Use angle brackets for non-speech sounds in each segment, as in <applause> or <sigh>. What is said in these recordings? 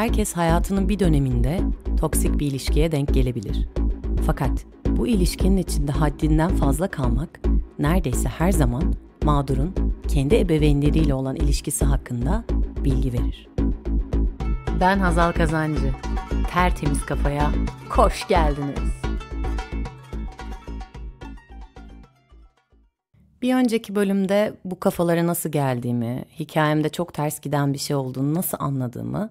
herkes hayatının bir döneminde toksik bir ilişkiye denk gelebilir. Fakat bu ilişkinin içinde haddinden fazla kalmak neredeyse her zaman mağdurun kendi ebeveynleriyle olan ilişkisi hakkında bilgi verir. Ben Hazal Kazancı. Tertemiz kafaya koş geldiniz. Bir önceki bölümde bu kafalara nasıl geldiğimi, hikayemde çok ters giden bir şey olduğunu nasıl anladığımı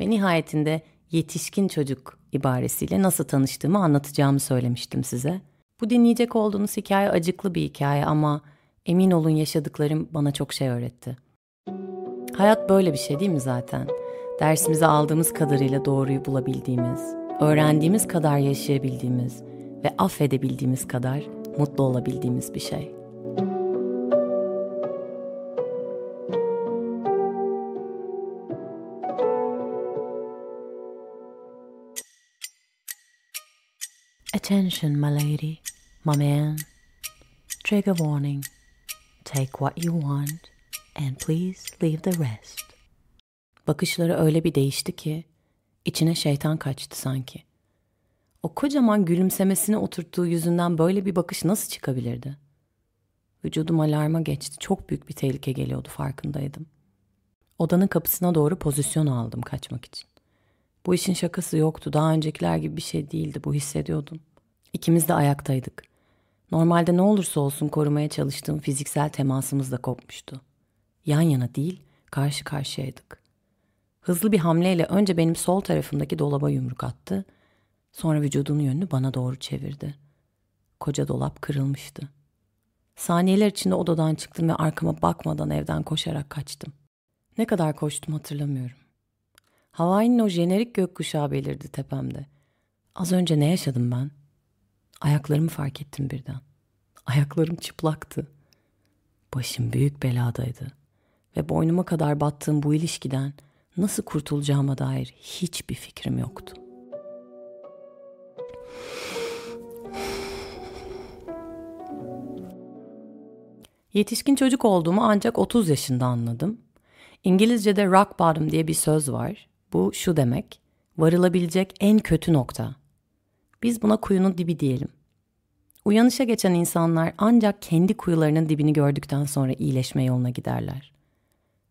ve nihayetinde yetişkin çocuk ibaresiyle nasıl tanıştığımı anlatacağımı söylemiştim size. Bu dinleyecek olduğunuz hikaye acıklı bir hikaye ama emin olun yaşadıklarım bana çok şey öğretti. Hayat böyle bir şey değil mi zaten? Dersimize aldığımız kadarıyla doğruyu bulabildiğimiz, öğrendiğimiz kadar yaşayabildiğimiz ve affedebildiğimiz kadar mutlu olabildiğimiz bir şey.'' Attention, my lady, my man. Trigger warning. Take what you want and please leave the rest. Bakışları öyle bir değişti ki içine şeytan kaçtı sanki. O kocaman gülümsemesini oturttuğu yüzünden böyle bir bakış nasıl çıkabilirdi? Vücudum alarma geçti. Çok büyük bir tehlike geliyordu farkındaydım. Odanın kapısına doğru pozisyon aldım kaçmak için. Bu işin şakası yoktu. Daha öncekiler gibi bir şey değildi. Bu hissediyordum. İkimiz de ayaktaydık. Normalde ne olursa olsun korumaya çalıştığım fiziksel temasımız da kopmuştu. Yan yana değil, karşı karşıyaydık. Hızlı bir hamleyle önce benim sol tarafımdaki dolaba yumruk attı. Sonra vücudunun yönünü bana doğru çevirdi. Koca dolap kırılmıştı. Saniyeler içinde odadan çıktım ve arkama bakmadan evden koşarak kaçtım. Ne kadar koştum hatırlamıyorum. Hawaii'nin o jenerik gökkuşağı belirdi tepemde. Az önce ne yaşadım ben? Ayaklarımı fark ettim birden. Ayaklarım çıplaktı. Başım büyük beladaydı. Ve boynuma kadar battığım bu ilişkiden nasıl kurtulacağıma dair hiçbir fikrim yoktu. Yetişkin çocuk olduğumu ancak 30 yaşında anladım. İngilizce'de rock bottom diye bir söz var. Bu şu demek, varılabilecek en kötü nokta. Biz buna kuyunun dibi diyelim. Uyanışa geçen insanlar ancak kendi kuyularının dibini gördükten sonra iyileşme yoluna giderler.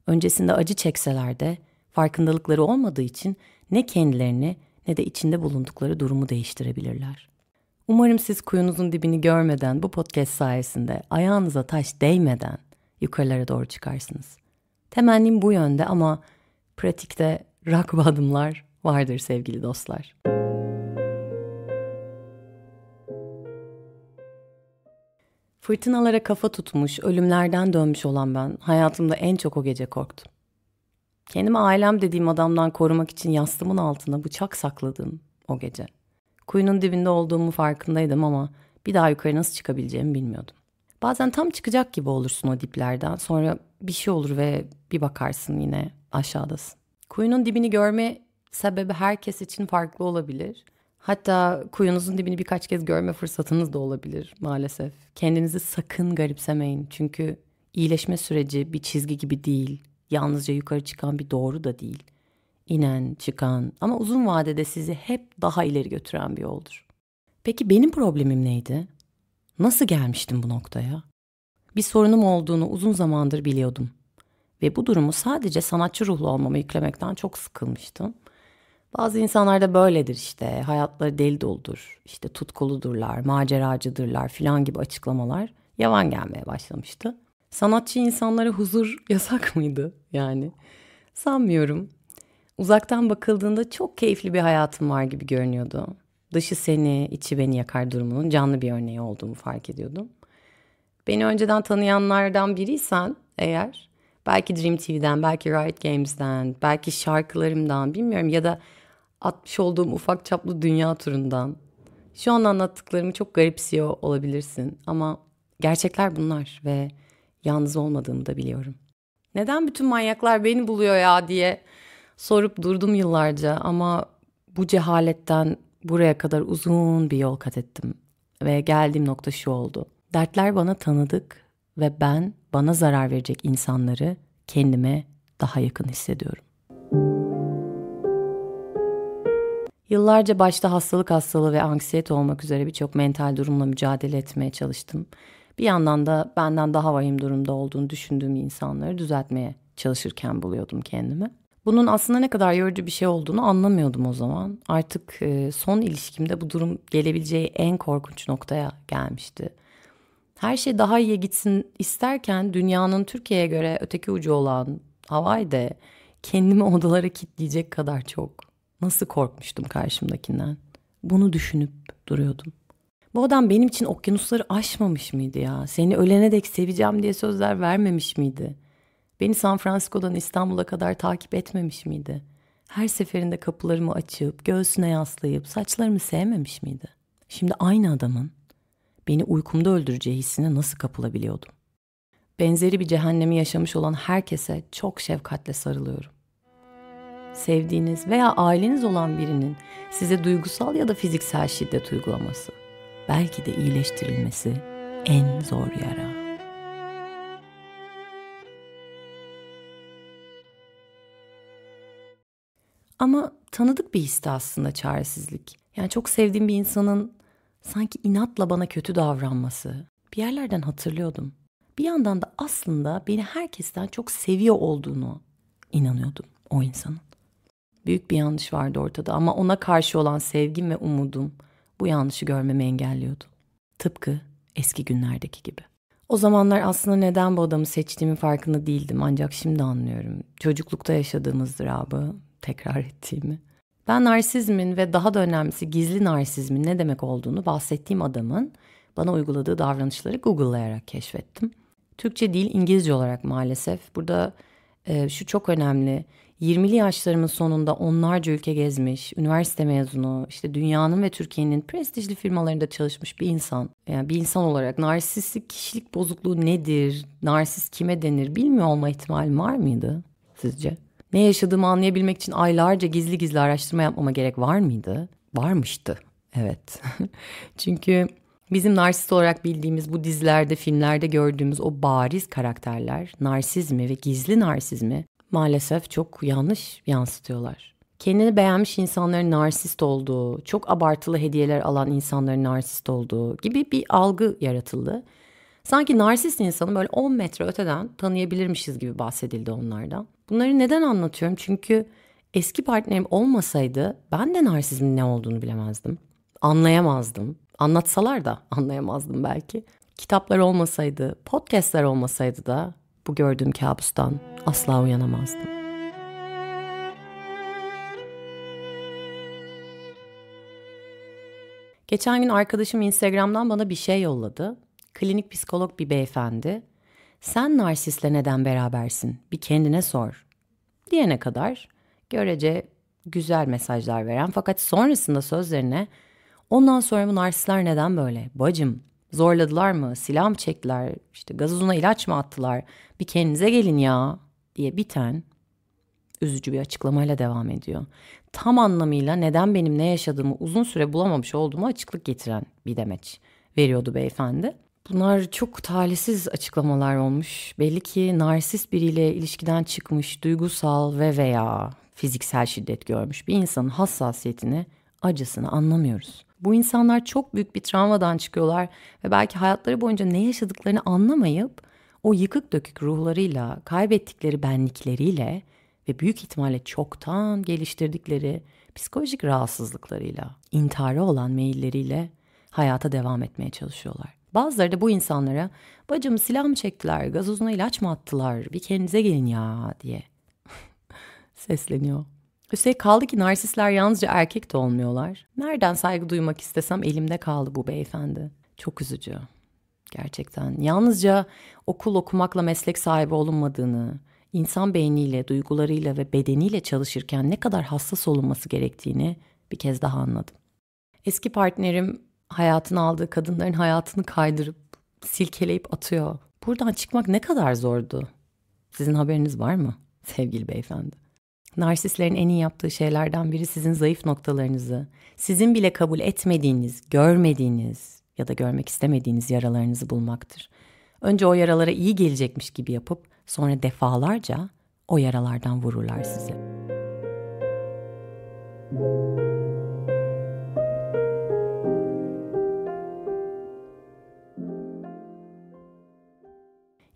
Öncesinde acı çekseler de farkındalıkları olmadığı için ne kendilerini ne de içinde bulundukları durumu değiştirebilirler. Umarım siz kuyunuzun dibini görmeden bu podcast sayesinde ayağınıza taş değmeden yukarılara doğru çıkarsınız. Temennim bu yönde ama pratikte rakba adımlar vardır sevgili dostlar. Fırtınalara kafa tutmuş, ölümlerden dönmüş olan ben hayatımda en çok o gece korktum. Kendimi ailem dediğim adamdan korumak için yastığımın altına bıçak sakladım o gece. Kuyunun dibinde olduğumu farkındaydım ama bir daha yukarı nasıl çıkabileceğimi bilmiyordum. Bazen tam çıkacak gibi olursun o diplerden sonra bir şey olur ve bir bakarsın yine aşağıdasın. Kuyunun dibini görme sebebi herkes için farklı olabilir. Hatta kuyunuzun dibini birkaç kez görme fırsatınız da olabilir maalesef. Kendinizi sakın garipsemeyin. Çünkü iyileşme süreci bir çizgi gibi değil. Yalnızca yukarı çıkan bir doğru da değil. İnen, çıkan ama uzun vadede sizi hep daha ileri götüren bir yoldur. Peki benim problemim neydi? Nasıl gelmiştim bu noktaya? Bir sorunum olduğunu uzun zamandır biliyordum ve bu durumu sadece sanatçı ruhlu olmama yüklemekten çok sıkılmıştım. Bazı insanlar da böyledir işte. Hayatları deli doldur, işte tutkuludurlar, maceracıdırlar filan gibi açıklamalar yavan gelmeye başlamıştı. Sanatçı insanlara huzur <laughs> yasak mıydı yani? Sanmıyorum. Uzaktan bakıldığında çok keyifli bir hayatım var gibi görünüyordu. Dışı seni, içi beni yakar durumunun canlı bir örneği olduğumu fark ediyordum. Beni önceden tanıyanlardan biriysen eğer Belki Dream TV'den, belki Riot Games'den, belki şarkılarımdan bilmiyorum ya da atmış olduğum ufak çaplı dünya turundan. Şu an anlattıklarımı çok garipsiyor olabilirsin ama gerçekler bunlar ve yalnız olmadığımı da biliyorum. Neden bütün manyaklar beni buluyor ya diye sorup durdum yıllarca ama bu cehaletten buraya kadar uzun bir yol kat ettim ve geldiğim nokta şu oldu. Dertler bana tanıdık ve ben bana zarar verecek insanları kendime daha yakın hissediyorum. Yıllarca başta hastalık hastalığı ve anksiyete olmak üzere birçok mental durumla mücadele etmeye çalıştım. Bir yandan da benden daha vahim durumda olduğunu düşündüğüm insanları düzeltmeye çalışırken buluyordum kendimi. Bunun aslında ne kadar yorucu bir şey olduğunu anlamıyordum o zaman. Artık son ilişkimde bu durum gelebileceği en korkunç noktaya gelmişti her şey daha iyi gitsin isterken dünyanın Türkiye'ye göre öteki ucu olan Hawaii'de kendimi <laughs> odalara kilitleyecek kadar çok nasıl korkmuştum karşımdakinden. Bunu düşünüp duruyordum. Bu adam benim için okyanusları aşmamış mıydı ya? Seni ölene dek seveceğim diye sözler vermemiş miydi? Beni San Francisco'dan İstanbul'a kadar takip etmemiş miydi? Her seferinde kapılarımı açıp, göğsüne yaslayıp saçlarımı sevmemiş miydi? Şimdi aynı adamın beni uykumda öldüreceği hissine nasıl kapılabiliyordum? Benzeri bir cehennemi yaşamış olan herkese çok şefkatle sarılıyorum. Sevdiğiniz veya aileniz olan birinin size duygusal ya da fiziksel şiddet uygulaması, belki de iyileştirilmesi en zor yara. Ama tanıdık bir histi aslında çaresizlik. Yani çok sevdiğim bir insanın sanki inatla bana kötü davranması. Bir yerlerden hatırlıyordum. Bir yandan da aslında beni herkesten çok seviyor olduğunu inanıyordum o insanın. Büyük bir yanlış vardı ortada ama ona karşı olan sevgim ve umudum bu yanlışı görmemi engelliyordu. Tıpkı eski günlerdeki gibi. O zamanlar aslında neden bu adamı seçtiğimin farkında değildim ancak şimdi anlıyorum. Çocuklukta yaşadığımız drabı tekrar <laughs> ettiğimi. Ben narsizmin ve daha da önemlisi gizli narsizmin ne demek olduğunu bahsettiğim adamın bana uyguladığı davranışları Google'layarak keşfettim. Türkçe değil İngilizce olarak maalesef. Burada e, şu çok önemli. 20'li yaşlarımın sonunda onlarca ülke gezmiş, üniversite mezunu, işte dünyanın ve Türkiye'nin prestijli firmalarında çalışmış bir insan. Yani bir insan olarak narsistik kişilik bozukluğu nedir, narsist kime denir bilmiyor olma ihtimali var mıydı sizce? Ne yaşadığımı anlayabilmek için aylarca gizli gizli araştırma yapmama gerek var mıydı? Varmıştı. Evet. <laughs> Çünkü bizim narsist olarak bildiğimiz bu dizilerde, filmlerde gördüğümüz o bariz karakterler narsizmi ve gizli narsizmi maalesef çok yanlış yansıtıyorlar. Kendini beğenmiş insanların narsist olduğu, çok abartılı hediyeler alan insanların narsist olduğu gibi bir algı yaratıldı. Sanki narsist insanı böyle 10 metre öteden tanıyabilirmişiz gibi bahsedildi onlardan. Bunları neden anlatıyorum? Çünkü eski partnerim olmasaydı ben de narsizmin ne olduğunu bilemezdim. Anlayamazdım. Anlatsalar da <laughs> anlayamazdım belki. Kitaplar olmasaydı, podcastler olmasaydı da bu gördüğüm kabustan asla uyanamazdım. Geçen gün arkadaşım Instagram'dan bana bir şey yolladı. Klinik psikolog bir beyefendi sen narsistle neden berabersin? Bir kendine sor. Diyene kadar görece güzel mesajlar veren fakat sonrasında sözlerine ondan sonra bu narsistler neden böyle? Bacım zorladılar mı? Silah mı çektiler? İşte gazozuna ilaç mı attılar? Bir kendinize gelin ya diye biten üzücü bir açıklamayla devam ediyor. Tam anlamıyla neden benim ne yaşadığımı uzun süre bulamamış olduğumu açıklık getiren bir demeç veriyordu beyefendi. Bunlar çok talihsiz açıklamalar olmuş. Belli ki narsist biriyle ilişkiden çıkmış, duygusal ve veya fiziksel şiddet görmüş bir insanın hassasiyetini, acısını anlamıyoruz. Bu insanlar çok büyük bir travmadan çıkıyorlar ve belki hayatları boyunca ne yaşadıklarını anlamayıp o yıkık dökük ruhlarıyla, kaybettikleri benlikleriyle ve büyük ihtimalle çoktan geliştirdikleri psikolojik rahatsızlıklarıyla, intihara olan meyilleriyle hayata devam etmeye çalışıyorlar. Bazıları da bu insanlara bacım silah mı çektiler, gazozuna ilaç mı attılar, bir kendinize gelin ya diye <laughs> sesleniyor. Üstelik kaldı ki narsistler yalnızca erkek de olmuyorlar. Nereden saygı duymak istesem elimde kaldı bu beyefendi. Çok üzücü. Gerçekten. Yalnızca okul okumakla meslek sahibi olunmadığını, insan beyniyle, duygularıyla ve bedeniyle çalışırken ne kadar hassas olunması gerektiğini bir kez daha anladım. Eski partnerim hayatını aldığı kadınların hayatını kaydırıp silkeleyip atıyor. Buradan çıkmak ne kadar zordu? Sizin haberiniz var mı sevgili beyefendi? Narsistlerin en iyi yaptığı şeylerden biri sizin zayıf noktalarınızı, sizin bile kabul etmediğiniz, görmediğiniz ya da görmek istemediğiniz yaralarınızı bulmaktır. Önce o yaralara iyi gelecekmiş gibi yapıp sonra defalarca o yaralardan vururlar sizi.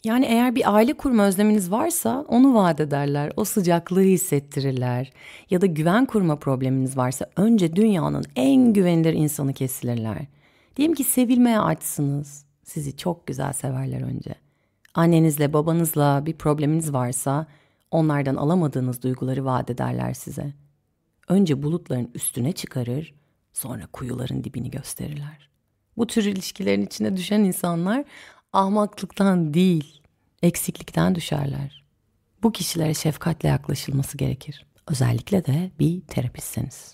Yani eğer bir aile kurma özleminiz varsa onu vaat ederler, o sıcaklığı hissettirirler. Ya da güven kurma probleminiz varsa önce dünyanın en güvenilir insanı kesilirler. Diyelim ki sevilmeye açsınız. Sizi çok güzel severler önce. Annenizle babanızla bir probleminiz varsa onlardan alamadığınız duyguları vaat ederler size. Önce bulutların üstüne çıkarır, sonra kuyuların dibini gösterirler. Bu tür ilişkilerin içine düşen insanlar ahmaklıktan değil, eksiklikten düşerler. Bu kişilere şefkatle yaklaşılması gerekir. Özellikle de bir terapistseniz.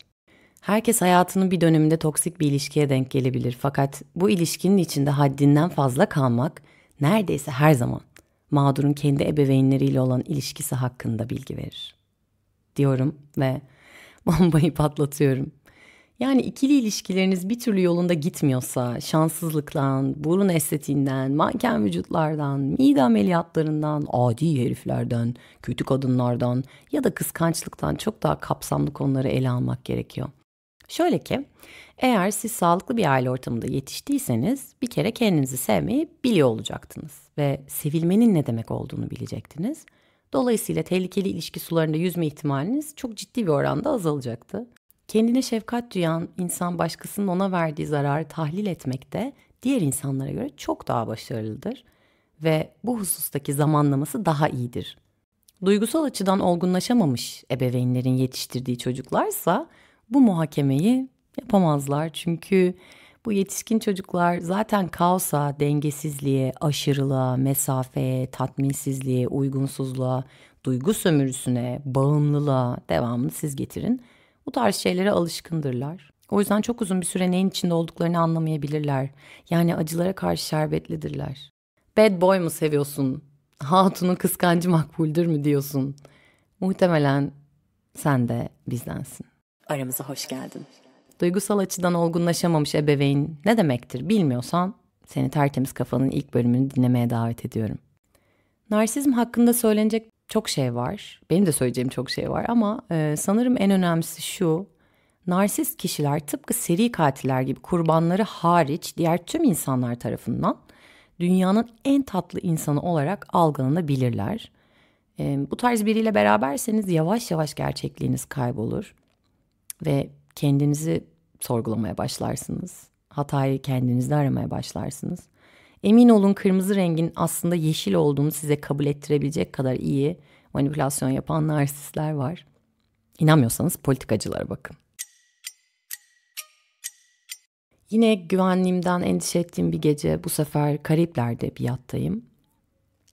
Herkes hayatının bir döneminde toksik bir ilişkiye denk gelebilir fakat bu ilişkinin içinde haddinden fazla kalmak neredeyse her zaman mağdurun kendi ebeveynleriyle olan ilişkisi hakkında bilgi verir. Diyorum ve bombayı <laughs> patlatıyorum. Yani ikili ilişkileriniz bir türlü yolunda gitmiyorsa şanssızlıktan, burun estetiğinden, manken vücutlardan, mide ameliyatlarından, adi heriflerden, kötü kadınlardan ya da kıskançlıktan çok daha kapsamlı konuları ele almak gerekiyor. Şöyle ki, eğer siz sağlıklı bir aile ortamında yetiştiyseniz bir kere kendinizi sevmeyi biliyor olacaktınız ve sevilmenin ne demek olduğunu bilecektiniz. Dolayısıyla tehlikeli ilişki sularında yüzme ihtimaliniz çok ciddi bir oranda azalacaktı. Kendine şefkat duyan insan başkasının ona verdiği zararı tahlil etmekte diğer insanlara göre çok daha başarılıdır ve bu husustaki zamanlaması daha iyidir. Duygusal açıdan olgunlaşamamış ebeveynlerin yetiştirdiği çocuklarsa bu muhakemeyi yapamazlar çünkü bu yetişkin çocuklar zaten kaosa, dengesizliğe, aşırılığa, mesafeye, tatminsizliğe, uygunsuzluğa, duygu sömürüsüne, bağımlılığa devamlı siz getirin. Bu tarz şeylere alışkındırlar. O yüzden çok uzun bir süre neyin içinde olduklarını anlamayabilirler. Yani acılara karşı şerbetlidirler. Bad boy mu seviyorsun? Hatunun kıskancı makbuldür mü diyorsun? Muhtemelen sen de bizdensin. Aramıza hoş geldin. Duygusal açıdan olgunlaşamamış ebeveyn ne demektir bilmiyorsan seni Tertemiz Kafanın ilk bölümünü dinlemeye davet ediyorum. Narsizm hakkında söylenecek çok şey var. Benim de söyleyeceğim çok şey var ama e, sanırım en önemlisi şu. Narsist kişiler tıpkı seri katiller gibi kurbanları hariç diğer tüm insanlar tarafından dünyanın en tatlı insanı olarak algılanabilirler. E, bu tarz biriyle beraberseniz yavaş yavaş gerçekliğiniz kaybolur ve kendinizi sorgulamaya başlarsınız. Hatayı kendinizde aramaya başlarsınız. Emin olun kırmızı rengin aslında yeşil olduğunu size kabul ettirebilecek kadar iyi manipülasyon yapan narsistler var. İnanmıyorsanız politikacılara bakın. Yine güvenliğimden endişe ettiğim bir gece bu sefer Karibler'de bir yattayım.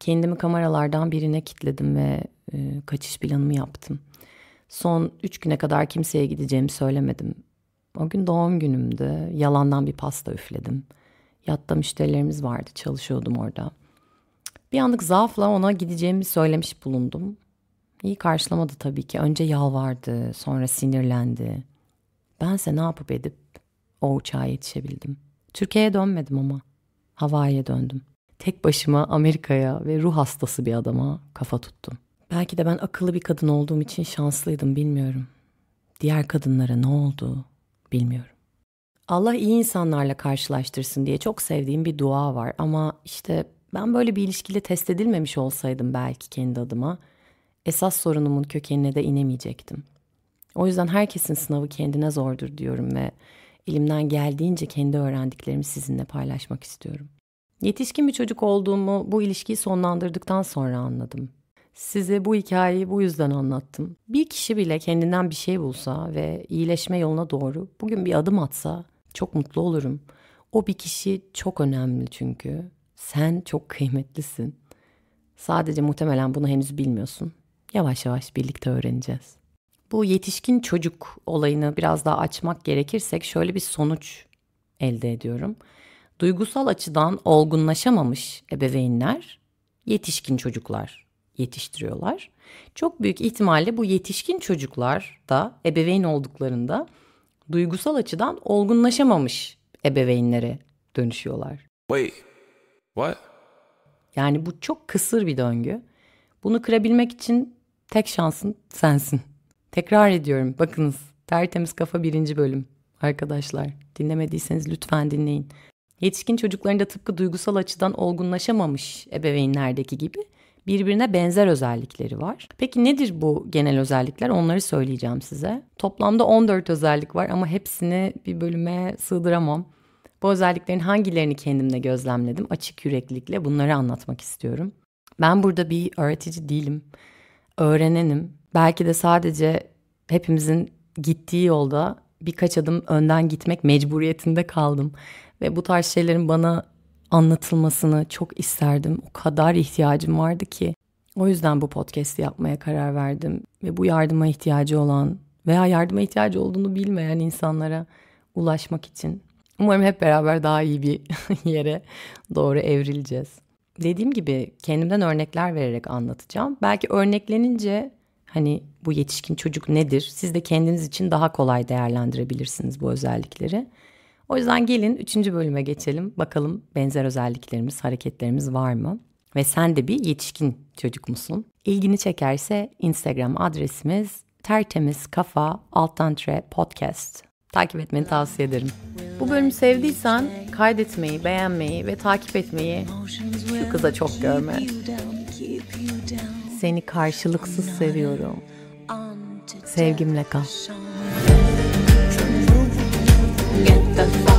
Kendimi kameralardan birine kilitledim ve e, kaçış planımı yaptım. Son üç güne kadar kimseye gideceğimi söylemedim. O gün doğum günümdü. Yalandan bir pasta üfledim. Yatta müşterilerimiz vardı. Çalışıyordum orada. Bir anlık zaafla ona gideceğimi söylemiş bulundum. İyi karşılamadı tabii ki. Önce yalvardı, sonra sinirlendi. Bense ne yapıp edip o uçağa yetişebildim. Türkiye'ye dönmedim ama. Hawaii'ye döndüm. Tek başıma Amerika'ya ve ruh hastası bir adama kafa tuttum. Belki de ben akıllı bir kadın olduğum için şanslıydım bilmiyorum. Diğer kadınlara ne oldu bilmiyorum. Allah iyi insanlarla karşılaştırsın diye çok sevdiğim bir dua var ama işte ben böyle bir ilişkiyle test edilmemiş olsaydım belki kendi adıma esas sorunumun kökenine de inemeyecektim. O yüzden herkesin sınavı kendine zordur diyorum ve elimden geldiğince kendi öğrendiklerimi sizinle paylaşmak istiyorum. Yetişkin bir çocuk olduğumu bu ilişkiyi sonlandırdıktan sonra anladım. Size bu hikayeyi bu yüzden anlattım. Bir kişi bile kendinden bir şey bulsa ve iyileşme yoluna doğru bugün bir adım atsa çok mutlu olurum. O bir kişi çok önemli çünkü. Sen çok kıymetlisin. Sadece muhtemelen bunu henüz bilmiyorsun. Yavaş yavaş birlikte öğreneceğiz. Bu yetişkin çocuk olayını biraz daha açmak gerekirsek şöyle bir sonuç elde ediyorum. Duygusal açıdan olgunlaşamamış ebeveynler yetişkin çocuklar yetiştiriyorlar. Çok büyük ihtimalle bu yetişkin çocuklar da ebeveyn olduklarında duygusal açıdan olgunlaşamamış ebeveynlere dönüşüyorlar. Wait, what? Yani bu çok kısır bir döngü. Bunu kırabilmek için tek şansın sensin. Tekrar ediyorum bakınız Tertemiz Kafa birinci bölüm. Arkadaşlar dinlemediyseniz lütfen dinleyin. Yetişkin çocukların da tıpkı duygusal açıdan olgunlaşamamış ebeveynlerdeki gibi birbirine benzer özellikleri var. Peki nedir bu genel özellikler? Onları söyleyeceğim size. Toplamda 14 özellik var ama hepsini bir bölüme sığdıramam. Bu özelliklerin hangilerini kendimde gözlemledim? Açık yüreklilikle bunları anlatmak istiyorum. Ben burada bir öğretici değilim. Öğrenenim. Belki de sadece hepimizin gittiği yolda birkaç adım önden gitmek mecburiyetinde kaldım. Ve bu tarz şeylerin bana anlatılmasını çok isterdim. O kadar ihtiyacım vardı ki. O yüzden bu podcast'i yapmaya karar verdim ve bu yardıma ihtiyacı olan veya yardıma ihtiyacı olduğunu bilmeyen insanlara ulaşmak için. Umarım hep beraber daha iyi bir <laughs> yere doğru evrileceğiz. Dediğim gibi kendimden örnekler vererek anlatacağım. Belki örneklenince hani bu yetişkin çocuk nedir? Siz de kendiniz için daha kolay değerlendirebilirsiniz bu özellikleri. O yüzden gelin üçüncü bölüme geçelim. Bakalım benzer özelliklerimiz, hareketlerimiz var mı? Ve sen de bir yetişkin çocuk musun? İlgini çekerse Instagram adresimiz tertemiz kafa alttan tre podcast. Takip etmeni tavsiye ederim. Bu bölümü sevdiysen kaydetmeyi, beğenmeyi ve takip etmeyi şu kıza çok görme. Seni karşılıksız seviyorum. Sevgimle kal. the fuck?